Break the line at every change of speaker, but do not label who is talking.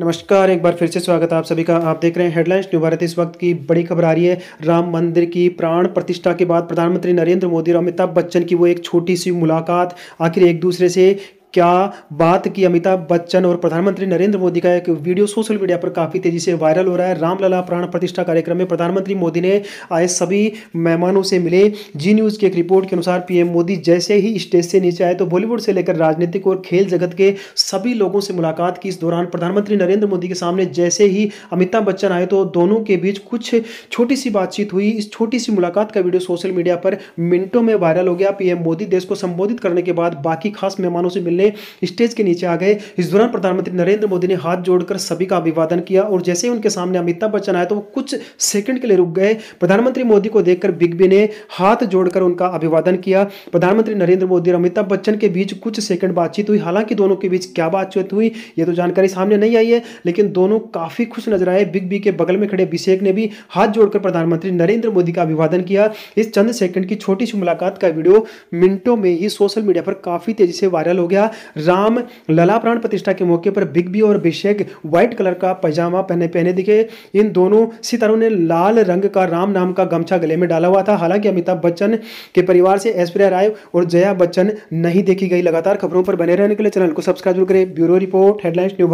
नमस्कार एक बार फिर से स्वागत है आप सभी का आप देख रहे हैं हेडलाइंस न्यू भारत इस वक्त की बड़ी खबर आ रही है राम मंदिर की प्राण प्रतिष्ठा के बाद प्रधानमंत्री नरेंद्र मोदी और अमिताभ बच्चन की वो एक छोटी सी मुलाकात आखिर एक दूसरे से क्या बात की अमिताभ बच्चन और प्रधानमंत्री नरेंद्र मोदी का एक वीडियो सोशल मीडिया पर काफ़ी तेजी से वायरल हो रहा है रामलला प्राण प्रतिष्ठा कार्यक्रम में प्रधानमंत्री मोदी ने आए सभी मेहमानों से मिले जी न्यूज़ की एक रिपोर्ट के अनुसार पीएम मोदी जैसे ही स्टेज से नीचे आए तो बॉलीवुड से लेकर राजनीतिक और खेल जगत के सभी लोगों से मुलाकात की इस दौरान प्रधानमंत्री नरेंद्र मोदी के सामने जैसे ही अमिताभ बच्चन आए तो दोनों के बीच कुछ छोटी सी बातचीत हुई इस छोटी सी मुलाकात का वीडियो सोशल मीडिया पर मिनटों में वायरल हो गया पीएम मोदी देश को संबोधित करने के बाद बाकी खास मेहमानों से मिलने मिलने स्टेज के नीचे आ गए इस दौरान प्रधानमंत्री नरेंद्र मोदी ने हाथ जोड़कर सभी का अभिवादन किया और जैसे ही उनके सामने अमिताभ बच्चन आए तो वो कुछ सेकंड के लिए रुक गए प्रधानमंत्री मोदी को देखकर बिग बी ने हाथ जोड़कर उनका अभिवादन किया प्रधानमंत्री नरेंद्र मोदी और अमिताभ बच्चन के बीच कुछ सेकंड बातचीत हुई हालांकि दोनों के बीच क्या बातचीत हुई ये तो जानकारी सामने नहीं आई है लेकिन दोनों काफी खुश नजर आए बिग बी के बगल में खड़े अभिषेक ने भी हाथ जोड़कर प्रधानमंत्री नरेंद्र मोदी का अभिवादन किया इस चंद सेकंड की छोटी सी मुलाकात का वीडियो मिनटों में ही सोशल मीडिया पर काफी तेजी से वायरल हो गया गया राम लला प्राण प्रतिष्ठा के मौके पर बिग बी और अभिषेक व्हाइट कलर का पैजामा पहने पहने दिखे इन दोनों सितारों ने लाल रंग का राम नाम का गमछा गले में डाला हुआ था हालांकि अमिताभ बच्चन के परिवार से ऐश्वर्या राय और जया बच्चन नहीं देखी गई लगातार खबरों पर बने रहने के लिए चैनल को सब्सक्राइब करें ब्यूरो रिपोर्ट हेडलाइंस न्यूज